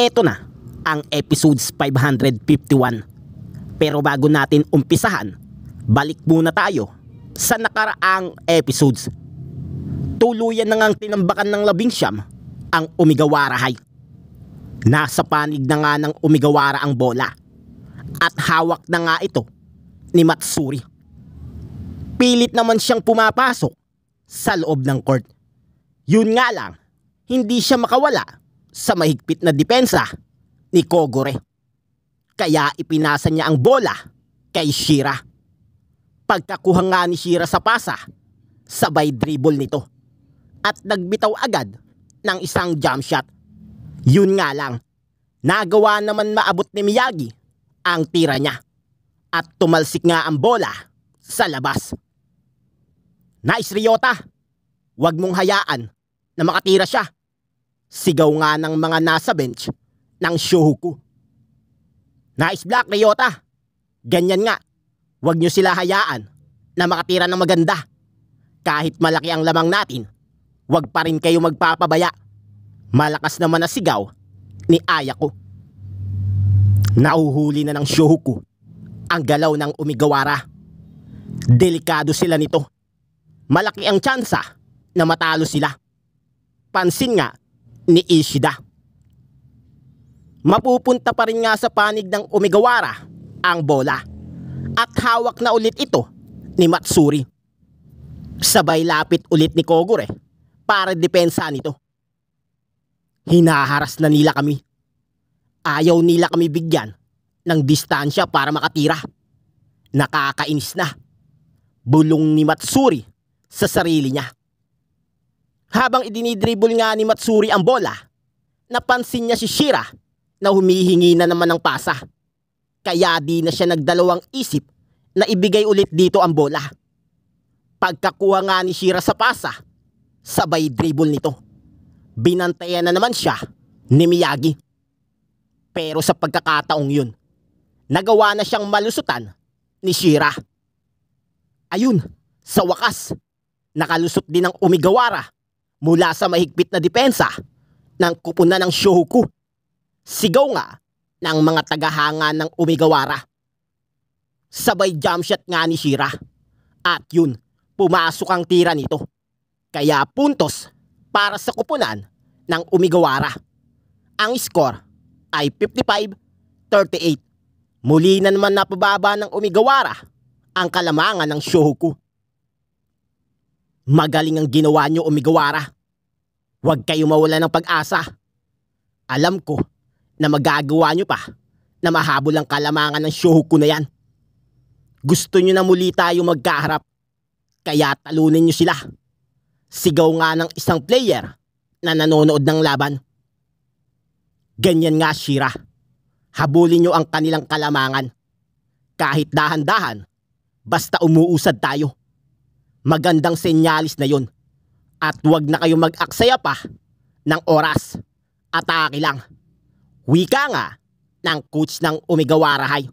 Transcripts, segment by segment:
Eto na ang episodes 551. Pero bago natin umpisahan, balik muna tayo sa nakaraang episodes. Tuluyan na ngang tinambakan ng labing siyam ang Umigawara High. Nasa panig na nga ng Umigawara ang bola at hawak na nga ito ni Matsuri. Pilit naman siyang pumapasok sa loob ng court. Yun nga lang, hindi siya makawala sa mahigpit na depensa ni Kogore. Kaya ipinasa niya ang bola kay Shira. Pagkakuha nga ni Shira sa pasa, sabay dribble nito. At nagbitaw agad ng isang jump shot. Yun nga lang, nagawa naman maabot ni Miyagi ang tira niya. At tumalsik nga ang bola sa labas. Nice Ryota, huwag mong hayaan na makatira siya Sigaw nga ng mga nasa bench ng Shohoku. Nice block, Ryota. Ganyan nga. Huwag nyo sila hayaan na makatira ng maganda. Kahit malaki ang lamang natin, huwag pa rin kayo magpapabaya. Malakas naman na sigaw ni Ayako. Nauhuli na ng Shohoku ang galaw ng umigawara. Delikado sila nito. Malaki ang tsansa na matalo sila. Pansin nga ni Ishida. Mapupunta pa rin nga sa panig ng Umigawara ang bola at hawak na ulit ito ni Matsuri. Sabay lapit ulit ni Kogure para depensa nito. Hinaharas na nila kami. Ayaw nila kami bigyan ng distansya para makatira. Nakakainis na. Bulong ni Matsuri sa sarili niya. Habang idinidribble nga ni Matsuri ang bola, napansin niya si Shira na humihingi na naman ng pasa. Kaya di na siya nagdalawang isip na ibigay ulit dito ang bola. Pagkakuha nga ni Shira sa pasa, sabay dribble nito. Binantayan na naman siya ni Miyagi. Pero sa pagkakataong yun, nagawa na siyang malusutan ni Shira. Ayun, sa wakas, nakalusot din ang umigawara mula sa mahigpit na depensa ng kupunan ng Shohoku. Sigaw nga ng mga tagahanga ng Umigawara. Sabay jump shot nga ni Shira. At yun, pumasok ang tira nito. Kaya puntos para sa kupunan ng Umigawara. Ang score ay 55-38. Muli na naman napababa ng Umigawara ang kalamangan ng Shohoku. Magaling ang ginawa niyo, Umigawara. Huwag kayo mawala ng pag-asa. Alam ko na magagawa niyo pa na mahabol ang kalamangan ng Shohoku na yan. Gusto niyo na muli tayo magkaharap, kaya talunin niyo sila. Sigaw nga ng isang player na nanonood ng laban. Ganyan nga, Shira. Habulin niyo ang kanilang kalamangan. Kahit dahan-dahan, basta umuusad tayo. Magandang senyalis na yun. At huwag na kayo mag-aksaya pa ng oras. Atake lang. Wika nga ng coach ng Umigawarahay.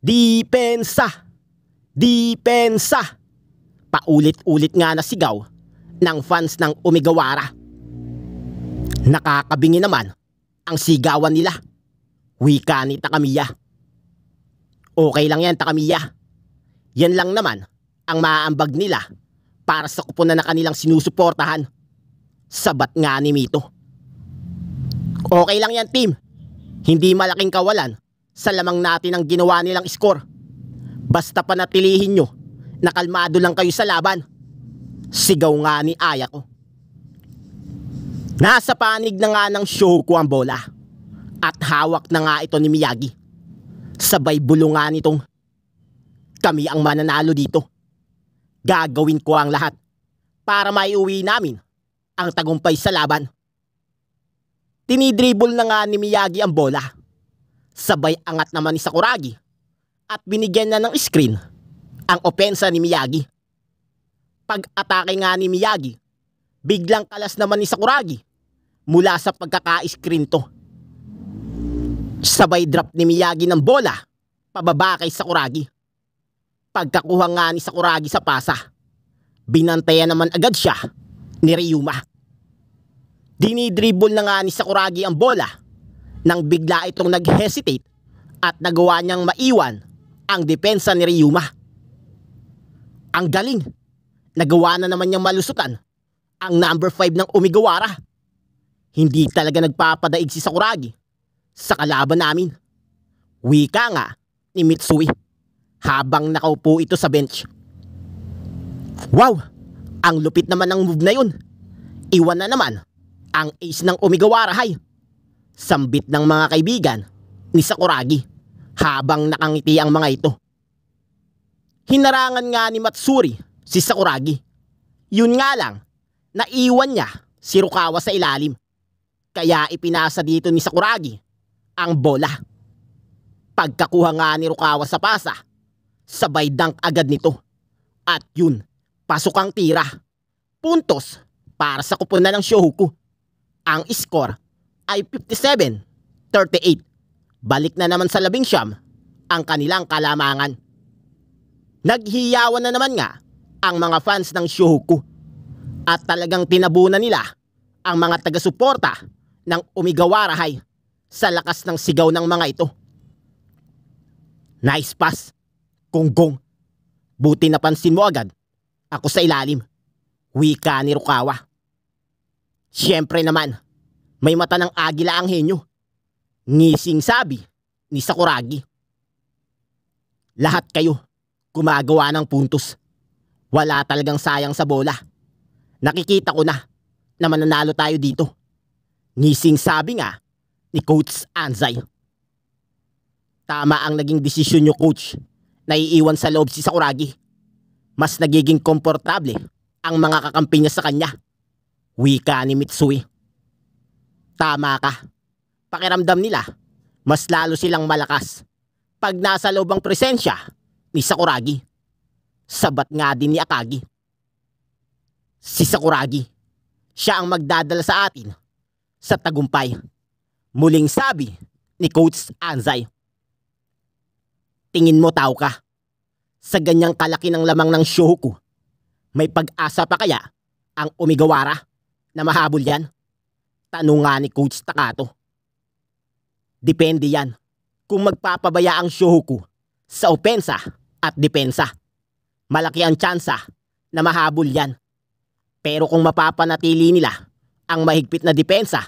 Depensa! Depensa! Paulit-ulit nga na sigaw ng fans ng Umigawara. Nakakabingi naman ang sigawan nila. Wika ni Takamiya. Okay lang yan Takamiya. Yan lang naman ang maaambag nila para sa kuponan na kanilang sinusuportahan. Sabat nga ni Mito. Okay lang yan team. Hindi malaking kawalan sa lamang natin ang ginawa nilang score. Basta panatilihin nyo na kalmado lang kayo sa laban. Sigaw nga ni Aya ko. Nasa panig na nga ng show ko ang bola. At hawak na nga ito ni Miyagi. Sabay bulungan nitong kami ang mananalo dito. Gagawin ko ang lahat para maiuwi namin ang tagumpay sa laban. Tinidribble na nga ni Miyagi ang bola. Sabay angat naman ni Sakuragi at binigyan na ng screen ang opensa ni Miyagi. Pag-atake nga ni Miyagi, biglang kalas naman ni Sakuragi mula sa pagkaka-screen to. Sabay drop ni Miyagi ng bola pababa kay Sakuragi. Pagkakuha nga ni Sakuragi sa pasa, binantayan naman agad siya ni Ryuma. Dinidribble na nga ni Sakuragi ang bola nang bigla itong nag-hesitate at nagawa niyang maiwan ang depensa ni Ryuma. Ang galing! Nagawa na naman niyang malusutan ang number 5 ng Umigawara. Hindi talaga nagpapadaig si Sakuragi sa kalaban namin. Wika nga ni Mitsui habang nakaupo ito sa bench. Wow! Ang lupit naman ng move na yun. Iwan na naman ang ace ng Omigawara High. Sambit ng mga kaibigan ni Sakuragi habang nakangiti ang mga ito. Hinarangan nga ni Matsuri si Sakuragi. Yun nga lang, naiwan niya si Rukawa sa ilalim. Kaya ipinasa dito ni Sakuragi ang bola. Pagkakuha nga ni Rukawa sa pasa, Sabay dunk agad nito. At yun, pasok ang tira. Puntos para sa kupuna ng Shohoku. Ang score ay 57-38. Balik na naman sa labing siyam ang kanilang kalamangan. Naghiyawan na naman nga ang mga fans ng Shohoku. At talagang tinabunan nila ang mga taga-suporta ng Umigawarahay sa lakas ng sigaw ng mga ito. Nice pass Gonggong. Buti napansin mo agad. Ako sa ilalim. Wika ni Rukawa. Siyempre naman, may mata ng agila ang henyo. Ngising sabi ni Sakuragi. Lahat kayo gumagawa ng puntos. Wala talagang sayang sa bola. Nakikita ko na na mananalo tayo dito. Ngising sabi nga ni Coach Anzay. Tama ang naging desisyon niyo, Coach naiiwan sa loob si Sakuragi. Mas nagiging komportable ang mga kakampi niya sa kanya. Wika ni Mitsui. Tama ka. Pakiramdam nila, mas lalo silang malakas pag nasa loob ang presensya ni Sakuragi. Sabat nga din ni Akagi. Si Sakuragi, siya ang magdadala sa atin sa tagumpay. Muling sabi ni Coach Anzai. Tingin mo tao ka? Sa ganyang kalaki ng lamang ng shoku, may pag-asa pa kaya ang umigawara na mahabol yan? Tanong nga ni Coach Takato. Depende yan kung magpapabaya ang shoku sa opensa at depensa. Malaki ang tsansa na mahabol yan. Pero kung mapapanatili nila ang mahigpit na depensa,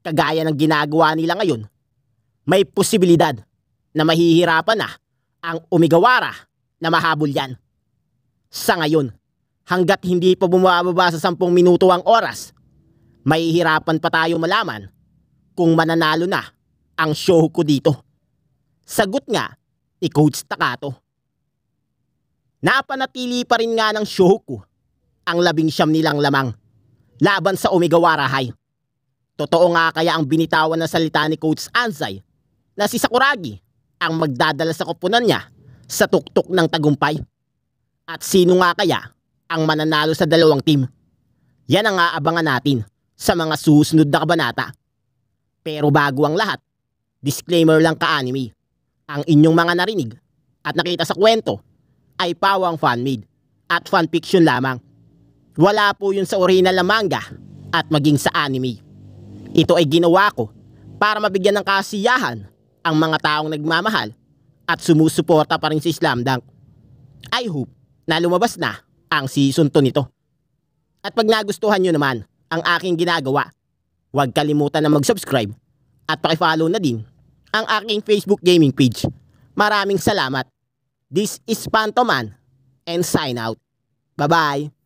kagaya ng ginagawa nila ngayon, may posibilidad na mahihirapan na ang umigawara na mahabol yan. Sa ngayon, hanggat hindi pa bumababa sa 10 minuto ang oras, mahihirapan pa tayo malaman kung mananalo na ang show ko dito. Sagot nga ni Coach Takato. Napanatili pa rin nga ng show ko ang labing siyam nilang lamang laban sa Umigawara High. Totoo nga kaya ang binitawan na salita ni Coach Anzay na si Sakuragi ang magdadala sa koponan niya sa tuktok ng tagumpay? At sino nga kaya ang mananalo sa dalawang team? Yan ang aabangan natin sa mga susunod na kabanata. Pero bago ang lahat, disclaimer lang ka-anime. Ang inyong mga narinig at nakita sa kwento ay pawang fanmade at fan-fiction lamang. Wala po yun sa original na manga at maging sa anime. Ito ay ginawa ko para mabigyan ng kasiyahan ang mga taong nagmamahal at sumusuporta pa rin si Slam Dunk. I hope na lumabas na ang season 2 nito. At pag nagustuhan nyo naman ang aking ginagawa, huwag kalimutan na mag-subscribe at pakifollow na din ang aking Facebook gaming page. Maraming salamat. This is Pantoman and sign out. Bye-bye.